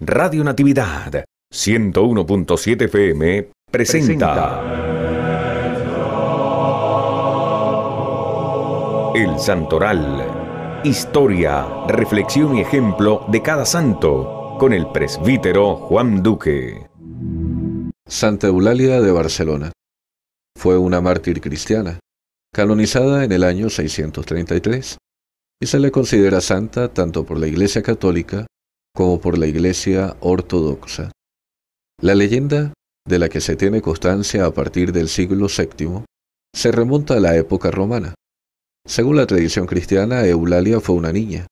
Radio Natividad 101.7 FM presenta, El Santoral. Historia, reflexión y ejemplo de cada santo con el presbítero Juan Duque. Santa Eulalia de Barcelona. Fue una mártir cristiana, canonizada en el año 633, y se le considera santa tanto por la Iglesia Católica como por la Iglesia ortodoxa. La leyenda, de la que se tiene constancia a partir del siglo VII, se remonta a la época romana. Según la tradición cristiana, Eulalia fue una niña,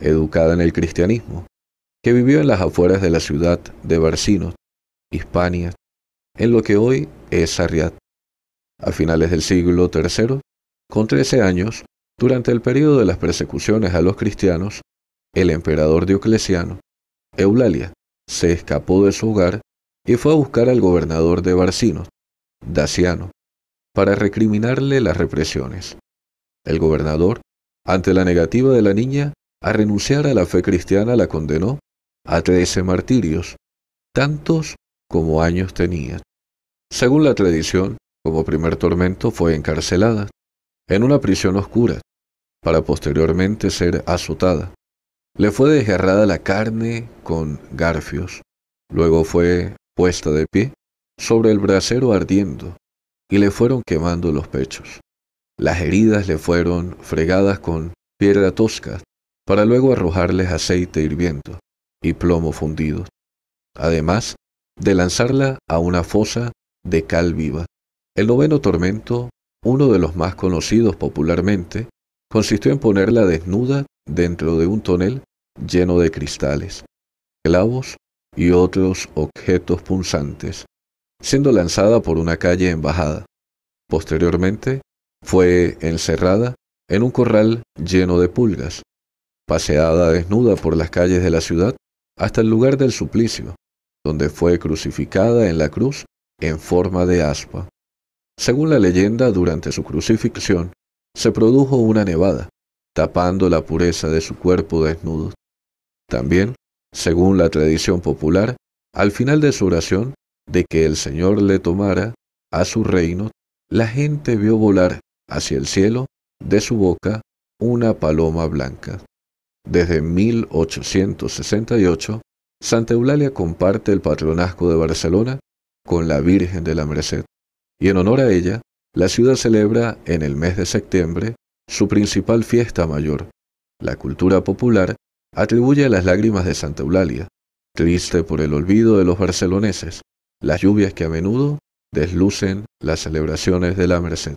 educada en el cristianismo, que vivió en las afueras de la ciudad de Barcinos, Hispania, en lo que hoy es Sarriat. A finales del siglo III, con 13 años, durante el periodo de las persecuciones a los cristianos, el emperador Diocleciano, Eulalia se escapó de su hogar y fue a buscar al gobernador de Barcinos, Daciano, para recriminarle las represiones. El gobernador, ante la negativa de la niña a renunciar a la fe cristiana, la condenó a trece martirios, tantos como años tenía. Según la tradición, como primer tormento fue encarcelada en una prisión oscura, para posteriormente ser azotada. Le fue desgarrada la carne con garfios, luego fue puesta de pie sobre el brasero ardiendo, y le fueron quemando los pechos. Las heridas le fueron fregadas con piedra tosca, para luego arrojarles aceite hirviendo y plomo fundido, además de lanzarla a una fosa de cal viva. El noveno tormento, uno de los más conocidos popularmente, consistió en ponerla desnuda dentro de un tonel lleno de cristales, clavos y otros objetos punzantes, siendo lanzada por una calle embajada. Posteriormente, fue encerrada en un corral lleno de pulgas, paseada desnuda por las calles de la ciudad hasta el lugar del suplicio, donde fue crucificada en la cruz en forma de aspa. Según la leyenda, durante su crucifixión se produjo una nevada, tapando la pureza de su cuerpo desnudo. También, según la tradición popular, al final de su oración, de que el Señor le tomara a su reino, la gente vio volar hacia el cielo de su boca una paloma blanca. Desde 1868, Santa Eulalia comparte el patronazgo de Barcelona con la Virgen de la Merced, y en honor a ella, la ciudad celebra en el mes de septiembre su principal fiesta mayor, la cultura popular, atribuye las lágrimas de Santa Eulalia, triste por el olvido de los barceloneses, las lluvias que a menudo deslucen las celebraciones de la Merced.